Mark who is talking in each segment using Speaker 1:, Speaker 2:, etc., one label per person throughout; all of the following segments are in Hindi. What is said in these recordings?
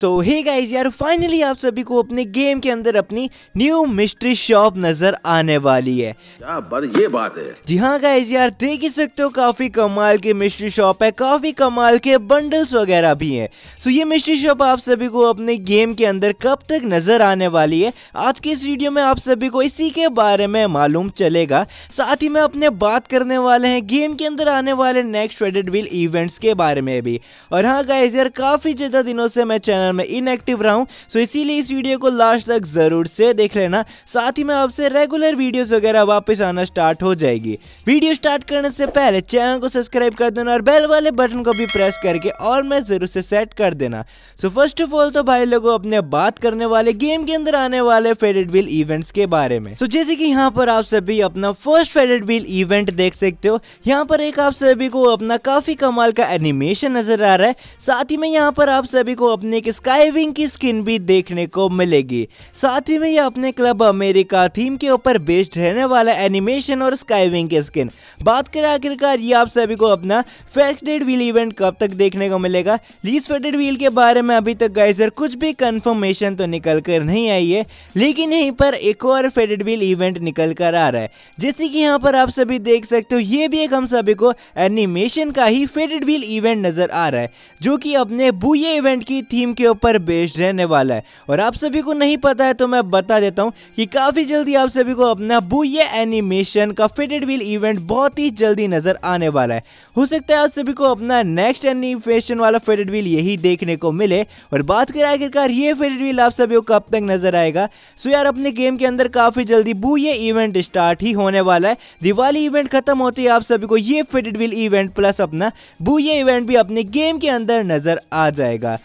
Speaker 1: तो हे गाइज यार फाइनली आप सभी को अपने गेम के अंदर अपनी न्यू मिस्ट्री शॉप नजर आने वाली है बात ये बात है जी हाँ गाइज यार देख ही सकते हो काफी कमाल की मिस्ट्री शॉप है काफी कमाल के बंडल्स वगैरह भी हैं सो ये मिस्ट्री शॉप आप सभी को अपने गेम के अंदर कब तक नजर आने वाली है आज के इस वीडियो में आप सभी को इसी के बारे में मालूम चलेगा साथ ही में अपने बात करने वाले हैं गेम के अंदर आने वाले नेक्स्ट व्हील इवेंट्स के बारे में भी और हाँ गाइज यार काफी ज्यादा दिनों से मैं चैनल चैनल में इनएक्टिव रहा हूँ सो इसीलिए इस वीडियो को लास्ट तक ज़रूर से देख लेना साथ ही में आपसे रेगुलर वीडियोस वगैरह वापस आना स्टार्ट हो जाएगी वीडियो स्टार्ट करने से पहले चैनल को सब्सक्राइब कर देना और बेल वाले बटन को भी प्रेस करके और मैं ज़रूर से सेट कर देना सो फर्स्ट ऑफ ऑल तो भाई लोगों अपने बात करने वाले गेम के अंदर आने वाले फेडेड व्हील इवेंट्स के बारे में सो जैसे कि यहाँ पर आप सभी अपना फर्स्ट फेडेड व्हील इवेंट देख सकते हो यहाँ पर एक आप सभी को अपना काफी कमाल का एनिमेशन नजर आ रहा है साथ ही में यहाँ पर आप सभी को अपने एक स्काईविंग की स्किन भी देखने को मिलेगी साथ ही में यह अपने क्लब अमेरिका थीम के ऊपर बेस्ड रहने वाला एनिमेशन और स्काईविंग की स्किन बात करें आखिरकार ये आप सभी को अपना फैक्टेड व्हील इवेंट कब तक देखने को मिलेगा लीज फेटेड व्हील के बारे में अभी तक गाइजर कुछ भी कन्फर्मेशन तो निकल कर नहीं आई है लेकिन यहीं पर एक और फेटेड व्हील इवेंट निकल कर आ रहा है जैसे कि यहाँ पर आप सभी देख सकते हो ये भी एक हम सभी को एनिमेशन का ही फेटेड व्हील इवेंट नजर आ रहा है जो कि अपने बुए इवेंट की थीम के ऊपर बेस्ड रहने वाला है और आप सभी को नहीं पता है तो मैं बता देता हूँ कि काफ़ी जल्दी आप सभी को अपना बुया एनिमेशन का फिटेड व्हील इवेंट बहुत ही जल्दी नजर आने वाला है हो सकता है आप सभी को अपना नेक्स्ट एनिमेशन वाला फिटेड व्हील यही देखने को मिले और बात करें आखिरकार ये फिटेड व्हील आप सभी को कब तक नजर आएगा सो यार अपने गेम के अंदर काफी जल्दी बू ये इवेंट स्टार्ट ही होने वाला है दिवाली इवेंट खत्म होते ही आप सभी को ये फिटेड व्हील इवेंट प्लस अपना बू ये इवेंट भी अपने गेम के अंदर नजर आ जाएगा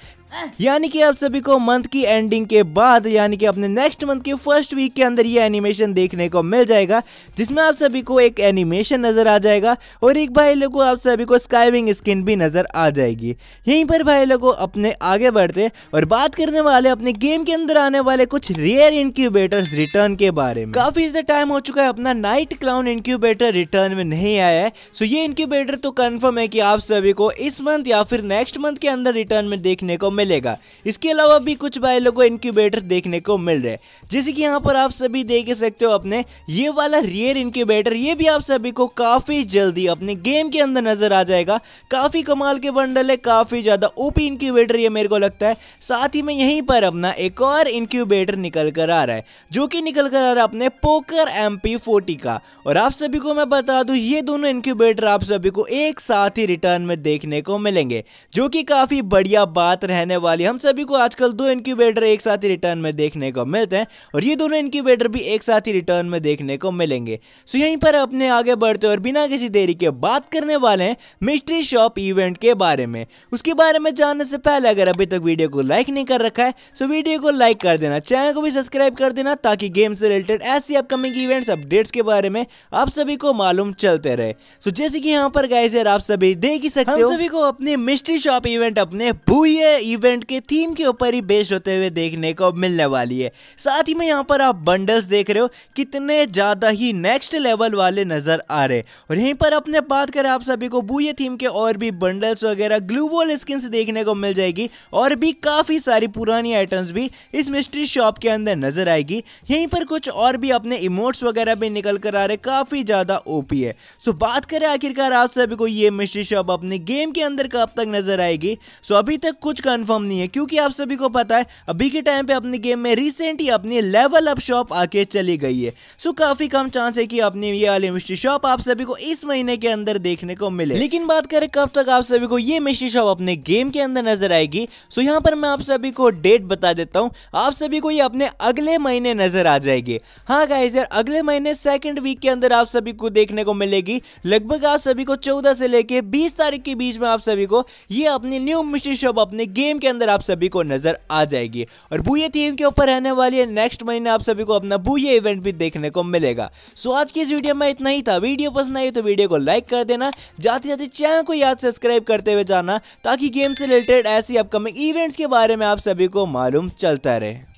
Speaker 1: यानी कि आप सभी को मंथ की एंडिंग के बाद यानी कि अपने नेक्स्ट मंथ के फर्स्ट वीक के अंदर ये एनिमेशन देखने को मिल जाएगा जिसमें आप सभी को एक एनिमेशन नजर आ जाएगा और एक भाई लोगों आप सभी को स्काइविंग स्किन भी नजर आ जाएगी यहीं पर भाई लोगों अपने आगे बढ़ते और बात करने वाले अपने गेम के अंदर आने वाले कुछ रेयर इंक्यूबेटर रिटर्न के बारे में काफी ज्यादा टाइम हो चुका है अपना नाइट क्लाउन इंक्यूबेटर रिटर्न में नहीं आया है सो ये इंक्यूबेटर तो कन्फर्म है कि आप सभी को इस मंथ या फिर नेक्स्ट मंथ के अंदर रिटर्न में देखने को मिल मिलेगा इसके अलावा भी कुछ भाई लोग को इनक्यूबेटर देखने को मिल रहे हैं जैसे कि यहाँ पर आप सभी देख सकते हो अपने ये वाला रियर इनक्यूबेटर ये भी आप सभी को काफ़ी जल्दी अपने गेम के अंदर नजर आ जाएगा काफ़ी कमाल के बंडल है काफ़ी ज़्यादा ओपी इनक्यूबेटर ये मेरे को लगता है साथ ही में यहीं पर अपना एक और इनक्यूबेटर निकल कर आ रहा है जो कि निकल कर आ रहा है अपने पोकर एम पी का और आप सभी को मैं बता दूँ ये दोनों इनक्यूबेटर आप सभी को एक साथ ही रिटर्न में देखने को मिलेंगे जो कि काफ़ी बढ़िया बात रहने देने वाली हम सभी को आजकल दो इंक्यूबेटर एक साथ ही रिटर्न में देखने को मिलते हैं और ये दोनों इंक्यूबेटर भी एक साथ ही रिटर्न में देखने को मिलेंगे सो यहीं पर अपने आगे बढ़ते और बिना किसी देरी के बात करने वाले हैं मिस्ट्री शॉप इवेंट के बारे में उसके बारे में जानने से पहले अगर अभी तक वीडियो को लाइक नहीं कर रखा है तो वीडियो को लाइक कर देना चैनल को भी सब्सक्राइब कर देना ताकि गेम से रिलेटेड ऐसी अपकमिंग इवेंट्स अपडेट्स के बारे में आप सभी को मालूम चलते रहे सो जैसे कि यहाँ पर गाइस आप सभी देख ही सकते हो सभी को अपनी मिस्ट्री शॉप इवेंट अपने भूये इवेंट के थीम के ऊपर ही बेस्ड होते हुए देखने को मिलने वाली है साथ ही में यहाँ पर आप बंडल्स देख रहे हो कितने ज़्यादा ही नेक्स्ट लेवल वाले नज़र आ रहे और यहीं पर अपने बात करें आप सभी को बूए थीम के और भी बंडल्स वगैरह ग्लू वॉल स्किन देखने को मिल जाएगी और भी काफ़ी सारी पुरानी आइटम्स भी इस मिस्ट्री शॉप के अंदर नज़र आएगी यहीं पर कुछ और भी अपने इमोट्स वगैरह भी निकल कर आ रहे काफ़ी ज़्यादा ओपी है सो बात करें आखिरकार आप सभी को ये मिस्ट्री शॉप अपने गेम के अंदर कब तक नज़र आएगी सो अभी तक कुछ कन्फर्म कंफर्म नहीं है क्योंकि आप सभी को पता है अभी के टाइम पे अपने गेम में रिसेंट ही अपनी लेवल अप शॉप आके चली गई है सो काफी कम चांस है कि अपनी ये वाली मिस्ट्री शॉप आप सभी को इस महीने के अंदर देखने को मिले लेकिन बात करें कब तक आप सभी को ये मिस्ट्री शॉप अपने गेम के अंदर नजर आएगी सो यहाँ पर मैं आप सभी को डेट बता देता हूँ आप सभी को ये अपने अगले महीने नजर आ जाएगी हाँ गाइज यार अगले महीने सेकेंड वीक के अंदर आप सभी को देखने को मिलेगी लगभग आप सभी को चौदह से लेके बीस तारीख के बीच में आप सभी को ये अपनी न्यू मिस्ट्री शॉप अपने गेम थीम के अंदर आप सभी को नजर आ जाएगी और बुए थीम के ऊपर रहने वाली है नेक्स्ट महीने आप सभी को अपना बुए इवेंट भी देखने को मिलेगा सो आज की इस वीडियो में इतना ही था वीडियो पसंद आई तो वीडियो को लाइक कर देना जाते जाते चैनल को याद सब्सक्राइब करते हुए जाना ताकि गेम से रिलेटेड ऐसी अपकमिंग इवेंट्स के बारे में आप सभी को मालूम चलता रहे